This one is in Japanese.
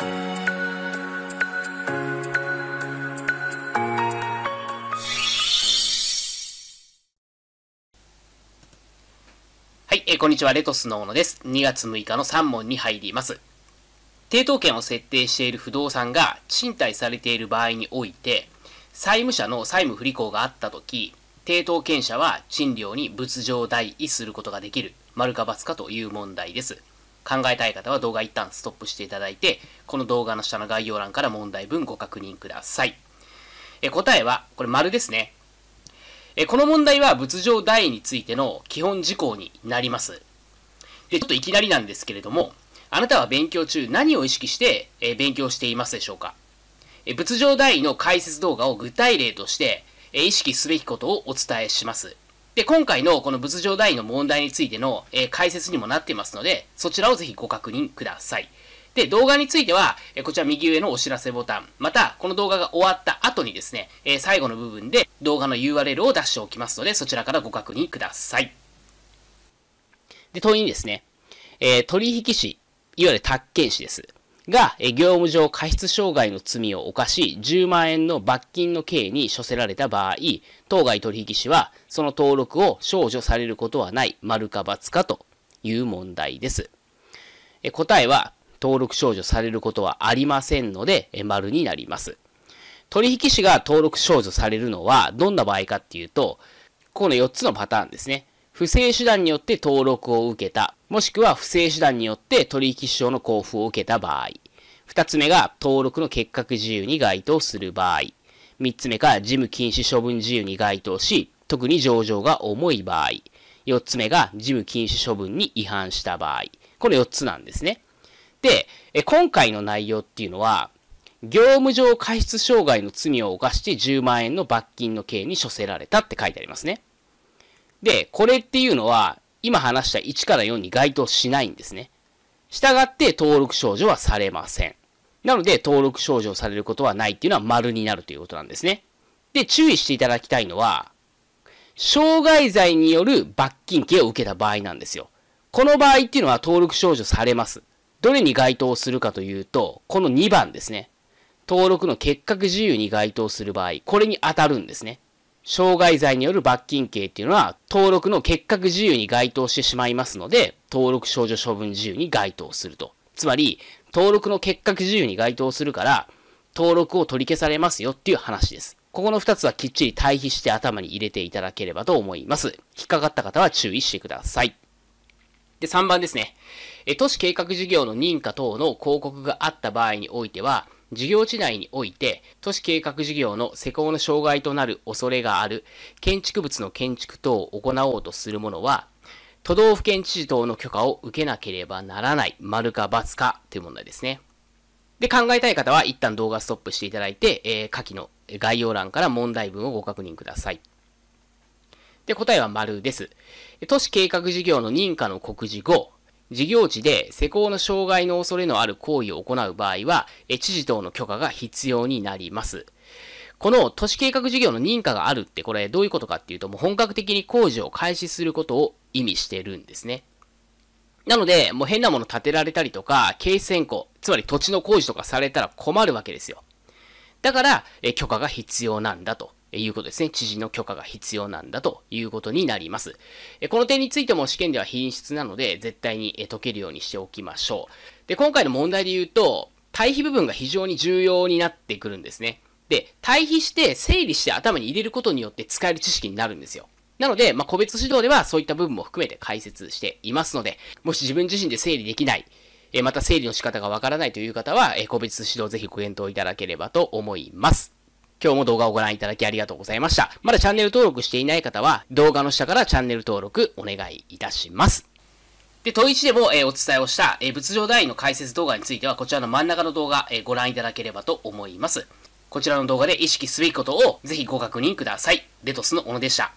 はい、えー、こんにちは、レトスの小野です。2月6日の3問に入ります。抵当権を設定している不動産が賃貸されている場合において、債務者の債務不履行があったとき、抵当権者は賃料に物上代位することができる、丸か×かという問題です。考えたい方は動画一旦ストップしていただいて、この動画の下の概要欄から問題文ご確認ください。え答えは、これ丸ですね。えこの問題は仏像題についての基本事項になります。で、ちょっといきなりなんですけれども、あなたは勉強中何を意識して、え勉強していますでしょうか、え仏上題の解説動画を具体例として、え意識すべきことをお伝えします。で、今回のこの仏上代の問題についての、えー、解説にもなってますので、そちらをぜひご確認ください。で、動画については、えー、こちら右上のお知らせボタン、また、この動画が終わった後にですね、えー、最後の部分で動画の URL を出しておきますので、そちらからご確認ください。で、問いにですね、え取引士、いわゆる宅建士です。が、業務上過失傷害の罪を犯し、10万円の罰金の刑に処せられた場合、当該取引士は、その登録を少女されることはない、丸か×かという問題です。答えは、登録少女されることはありませんので、丸になります。取引士が登録少女されるのは、どんな場合かっていうと、この4つのパターンですね。不正手段によって登録を受けた。もしくは不正手段によって取引証の交付を受けた場合。二つ目が登録の結核自由に該当する場合。三つ目が事務禁止処分自由に該当し、特に上場が重い場合。四つ目が事務禁止処分に違反した場合。この四つなんですね。で、今回の内容っていうのは、業務上過失傷害の罪を犯して10万円の罰金の刑に処せられたって書いてありますね。で、これっていうのは、今話した1から4に該当しないんですね。したがって登録少女はされません。なので、登録少女されることはないっていうのは丸になるということなんですね。で、注意していただきたいのは、傷害罪による罰金刑を受けた場合なんですよ。この場合っていうのは登録少女されます。どれに該当するかというと、この2番ですね。登録の結核自由に該当する場合、これに当たるんですね。傷害罪による罰金刑っていうのは、登録の結核自由に該当してしまいますので、登録少女処分自由に該当すると。つまり、登録の結核自由に該当するから、登録を取り消されますよっていう話です。ここの2つはきっちり対比して頭に入れていただければと思います。引っかかった方は注意してください。で、3番ですね。え、都市計画事業の認可等の広告があった場合においては、事業地内において、都市計画事業の施工の障害となる恐れがある建築物の建築等を行おうとするものは、都道府県知事等の許可を受けなければならない、丸か罰かという問題ですね。で、考えたい方は一旦動画ストップしていただいて、えー、下記の概要欄から問題文をご確認ください。で、答えは丸です。都市計画事業の認可の告示後、事業地で施工の障害の恐れのある行為を行う場合は、知事等の許可が必要になります。この都市計画事業の認可があるってこれどういうことかっていうともう本格的に工事を開始することを意味してるんですね。なので、もう変なもの建てられたりとか、経営選考、つまり土地の工事とかされたら困るわけですよ。だから、え許可が必要なんだということですね。知事の許可が必要なんだということになります。この点についても試験では品質なので、絶対に解けるようにしておきましょう。で、今回の問題で言うと、対比部分が非常に重要になってくるんですね。で、対比して整理して頭に入れることによって使える知識になるんですよ。なので、まあ、個別指導ではそういった部分も含めて解説していますので、もし自分自身で整理できない、えまた整理の仕方がわからないという方は、え個別指導ぜひご検討いただければと思います。今日も動画をご覧いただきありがとうございました。まだチャンネル登録していない方は、動画の下からチャンネル登録お願いいたします。で、問1でも、えー、お伝えをした、えー、仏像の解説動画については、こちらの真ん中の動画、えー、ご覧いただければと思います。こちらの動画で意識すべきことを、ぜひご確認ください。レトスの小野でした。